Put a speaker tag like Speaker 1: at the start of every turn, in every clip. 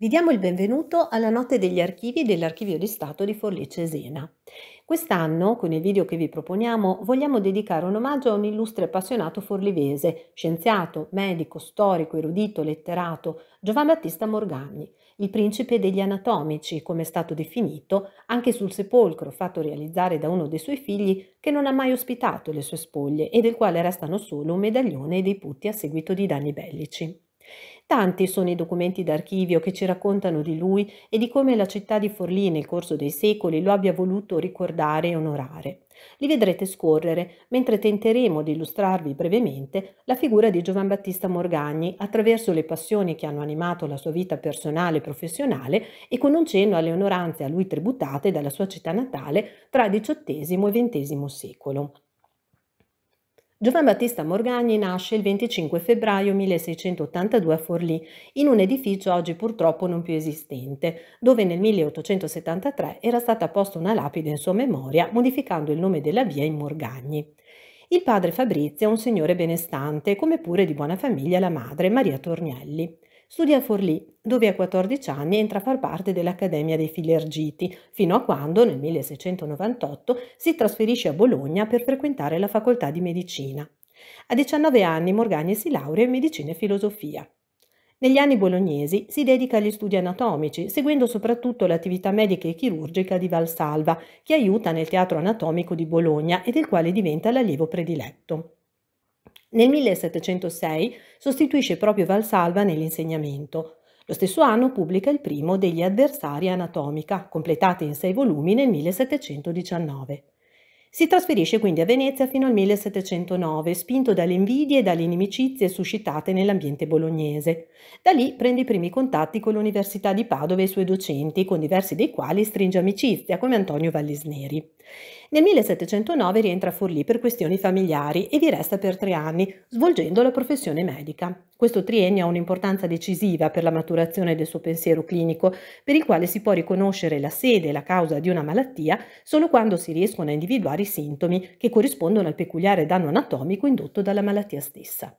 Speaker 1: Vi diamo il benvenuto alla Notte degli Archivi dell'Archivio di Stato di Forlì Cesena. Quest'anno, con il video che vi proponiamo, vogliamo dedicare un omaggio a un illustre appassionato forlivese, scienziato, medico, storico, erudito, letterato, Giovan Battista Morgagni, il principe degli anatomici, come è stato definito, anche sul sepolcro fatto realizzare da uno dei suoi figli che non ha mai ospitato le sue spoglie e del quale restano solo un medaglione e dei putti a seguito di danni bellici. Tanti sono i documenti d'archivio che ci raccontano di lui e di come la città di Forlì nel corso dei secoli lo abbia voluto ricordare e onorare. Li vedrete scorrere mentre tenteremo di illustrarvi brevemente la figura di Giovan Battista Morgagni attraverso le passioni che hanno animato la sua vita personale e professionale e con un cenno alle onoranze a lui tributate dalla sua città natale tra XVIII e XX secolo. Giovan Battista Morgagni nasce il 25 febbraio 1682 a Forlì, in un edificio oggi purtroppo non più esistente, dove nel 1873 era stata posta una lapide in sua memoria, modificando il nome della via in Morgagni. Il padre Fabrizio è un signore benestante, come pure di buona famiglia la madre, Maria Tornelli. Studia a Forlì, dove a 14 anni entra a far parte dell'Accademia dei Filergiti, fino a quando, nel 1698, si trasferisce a Bologna per frequentare la facoltà di medicina. A 19 anni Morgagni si laurea in medicina e filosofia. Negli anni bolognesi si dedica agli studi anatomici, seguendo soprattutto l'attività medica e chirurgica di Valsalva, che aiuta nel Teatro Anatomico di Bologna e del quale diventa l'allievo prediletto. Nel 1706 sostituisce proprio Valsalva nell'insegnamento. Lo stesso anno pubblica il primo degli Avversari Anatomica, completati in sei volumi nel 1719. Si trasferisce quindi a Venezia fino al 1709, spinto dalle invidie e dalle inimicizie suscitate nell'ambiente bolognese. Da lì prende i primi contatti con l'Università di Padova e i suoi docenti, con diversi dei quali stringe amicizia, come Antonio Vallisneri. Nel 1709 rientra a Forlì per questioni familiari e vi resta per tre anni, svolgendo la professione medica. Questo triennio ha un'importanza decisiva per la maturazione del suo pensiero clinico, per il quale si può riconoscere la sede e la causa di una malattia solo quando si riescono a individuare particolari sintomi che corrispondono al peculiare danno anatomico indotto dalla malattia stessa.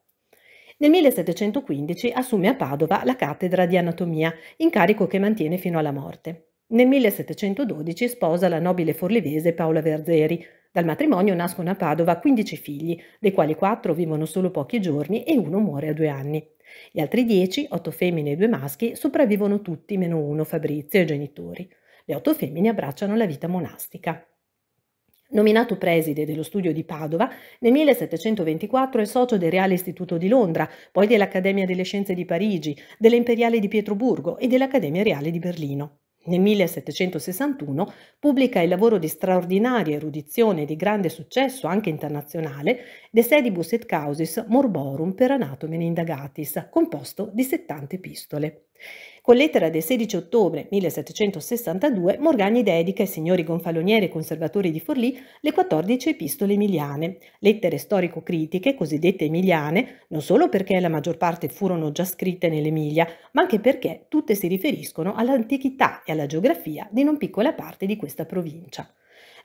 Speaker 1: Nel 1715 assume a Padova la cattedra di anatomia, incarico che mantiene fino alla morte. Nel 1712 sposa la nobile forlivese Paola Verzeri. Dal matrimonio nascono a Padova 15 figli, dei quali 4 vivono solo pochi giorni e uno muore a due anni. Gli altri 10, 8 femmine e 2 maschi, sopravvivono tutti meno uno, Fabrizio, e i genitori. Le 8 femmine abbracciano la vita monastica. Nominato preside dello studio di Padova, nel 1724 è socio del Reale Istituto di Londra, poi dell'Accademia delle Scienze di Parigi, dell'Imperiale di Pietroburgo e dell'Accademia Reale di Berlino. Nel 1761 pubblica il lavoro di straordinaria erudizione e di grande successo anche internazionale De sedibus et causis morborum per anatomene indagatis, composto di 70 epistole. Con lettera del 16 ottobre 1762 Morgagni dedica ai signori gonfalonieri e conservatori di Forlì le 14 epistole emiliane, lettere storico-critiche cosiddette emiliane, non solo perché la maggior parte furono già scritte nell'Emilia, ma anche perché tutte si riferiscono all'antichità e alla geografia di non piccola parte di questa provincia.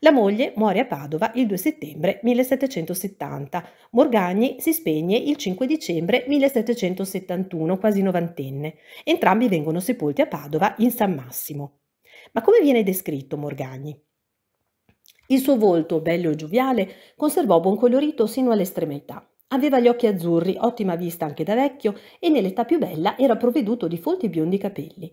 Speaker 1: La moglie muore a Padova il 2 settembre 1770. Morgagni si spegne il 5 dicembre 1771, quasi novantenne. Entrambi vengono sepolti a Padova in San Massimo. Ma come viene descritto Morgagni? Il suo volto, bello e gioviale, conservò buon colorito sino all'estremità. Aveva gli occhi azzurri, ottima vista anche da vecchio, e nell'età più bella era provveduto di folti biondi capelli.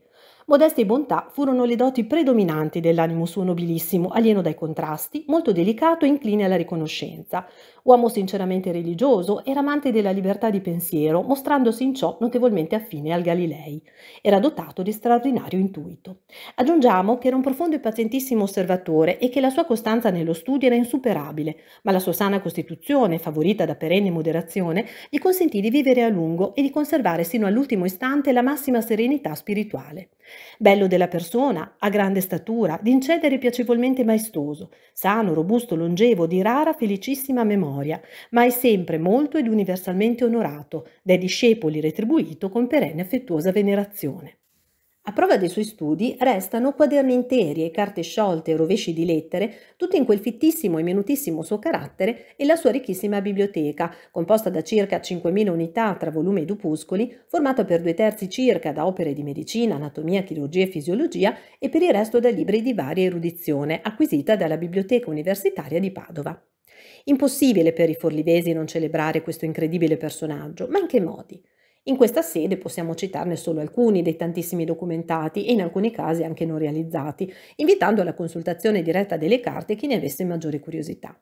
Speaker 1: Modestia e bontà furono le doti predominanti dell'animo suo nobilissimo, alieno dai contrasti, molto delicato e incline alla riconoscenza. Uomo sinceramente religioso, era amante della libertà di pensiero, mostrandosi in ciò notevolmente affine al Galilei. Era dotato di straordinario intuito. Aggiungiamo che era un profondo e pazientissimo osservatore e che la sua costanza nello studio era insuperabile, ma la sua sana costituzione, favorita da perenne moderazione, gli consentì di vivere a lungo e di conservare sino all'ultimo istante la massima serenità spirituale. Bello della persona, a grande statura, d'incedere piacevolmente maestoso, sano, robusto, longevo, di rara, felicissima memoria, ma è sempre molto ed universalmente onorato, dai discepoli retribuito con perenne affettuosa venerazione. A prova dei suoi studi restano quaderni interi e carte sciolte e rovesci di lettere, tutti in quel fittissimo e minutissimo suo carattere e la sua ricchissima biblioteca, composta da circa 5.000 unità tra volumi ed opuscoli, formata per due terzi circa da opere di medicina, anatomia, chirurgia e fisiologia e per il resto da libri di varia erudizione, acquisita dalla Biblioteca Universitaria di Padova. Impossibile per i forlivesi non celebrare questo incredibile personaggio, ma in che modi? In questa sede possiamo citarne solo alcuni dei tantissimi documentati e in alcuni casi anche non realizzati, invitando alla consultazione diretta delle carte chi ne avesse maggiore curiosità.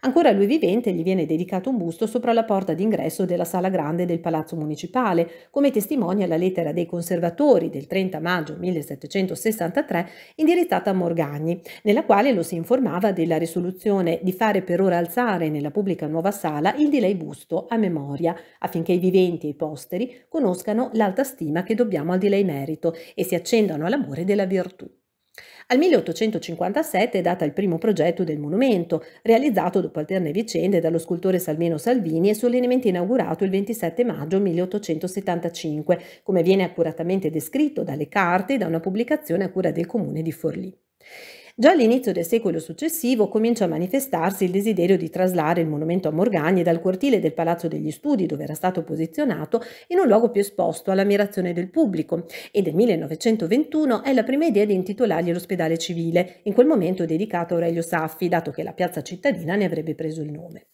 Speaker 1: Ancora a lui vivente gli viene dedicato un busto sopra la porta d'ingresso della sala grande del Palazzo Municipale, come testimonia la lettera dei conservatori del 30 maggio 1763 indirizzata a Morgagni, nella quale lo si informava della risoluzione di fare per ora alzare nella pubblica nuova sala il di lei busto a memoria, affinché i viventi e i posteri poveri conoscano l'alta stima che dobbiamo al di lei merito e si accendano all'amore della virtù. Al 1857 è data il primo progetto del monumento, realizzato dopo alterne vicende dallo scultore Salmino Salvini e solennemente inaugurato il 27 maggio 1875, come viene accuratamente descritto dalle carte e da una pubblicazione a cura del comune di Forlì. Già all'inizio del secolo successivo comincia a manifestarsi il desiderio di traslare il monumento a Morgagni dal cortile del Palazzo degli Studi, dove era stato posizionato, in un luogo più esposto all'ammirazione del pubblico e nel 1921 è la prima idea di intitolargli l'ospedale civile, in quel momento dedicato a Aurelio Saffi, dato che la piazza cittadina ne avrebbe preso il nome.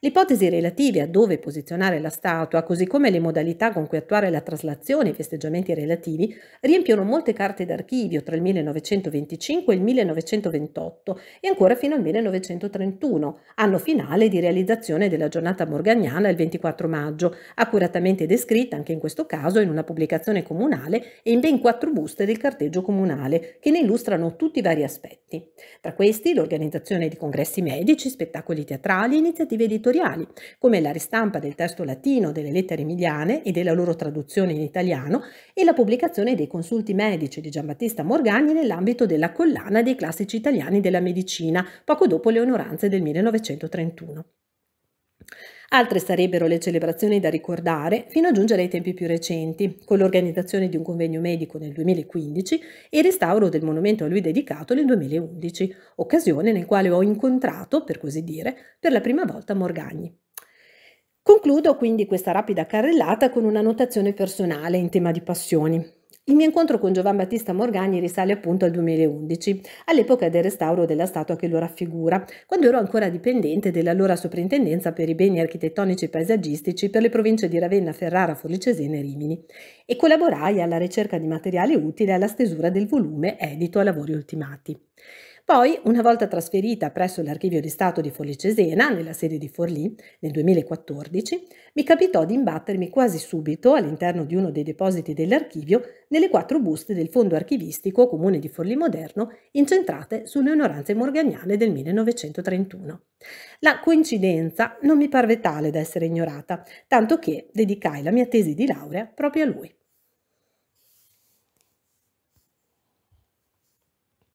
Speaker 1: L'ipotesi relative a dove posizionare la statua, così come le modalità con cui attuare la traslazione e i festeggiamenti relativi, riempiono molte carte d'archivio tra il 1925 e il 1928 e ancora fino al 1931, anno finale di realizzazione della giornata morganiana il 24 maggio, accuratamente descritta anche in questo caso in una pubblicazione comunale e in ben quattro buste del carteggio comunale, che ne illustrano tutti i vari aspetti. Tra questi l'organizzazione di congressi medici, spettacoli teatrali, iniziative editoriali editoriali, come la ristampa del testo latino delle lettere emiliane e della loro traduzione in italiano e la pubblicazione dei consulti medici di Giambattista Morgagni nell'ambito della collana dei classici italiani della medicina, poco dopo le onoranze del 1931. Altre sarebbero le celebrazioni da ricordare fino a giungere ai tempi più recenti, con l'organizzazione di un convegno medico nel 2015 e il restauro del monumento a lui dedicato nel 2011, occasione nel quale ho incontrato, per così dire, per la prima volta Morgagni. Concludo quindi questa rapida carrellata con una notazione personale in tema di passioni. Il mio incontro con Giovan Battista Morgagni risale appunto al 2011, all'epoca del restauro della statua che lo raffigura, quando ero ancora dipendente dell'allora Soprintendenza per i beni architettonici e paesaggistici per le province di Ravenna, Ferrara, Forlicesena e Rimini e collaborai alla ricerca di materiale utile alla stesura del volume edito a lavori ultimati. Poi, una volta trasferita presso l'Archivio di Stato di Forlì Cesena, nella sede di Forlì, nel 2014, mi capitò di imbattermi quasi subito, all'interno di uno dei depositi dell'archivio, nelle quattro buste del Fondo Archivistico Comune di Forlì Moderno, incentrate sulle onoranze morganiane del 1931. La coincidenza non mi parve tale da essere ignorata, tanto che dedicai la mia tesi di laurea proprio a lui.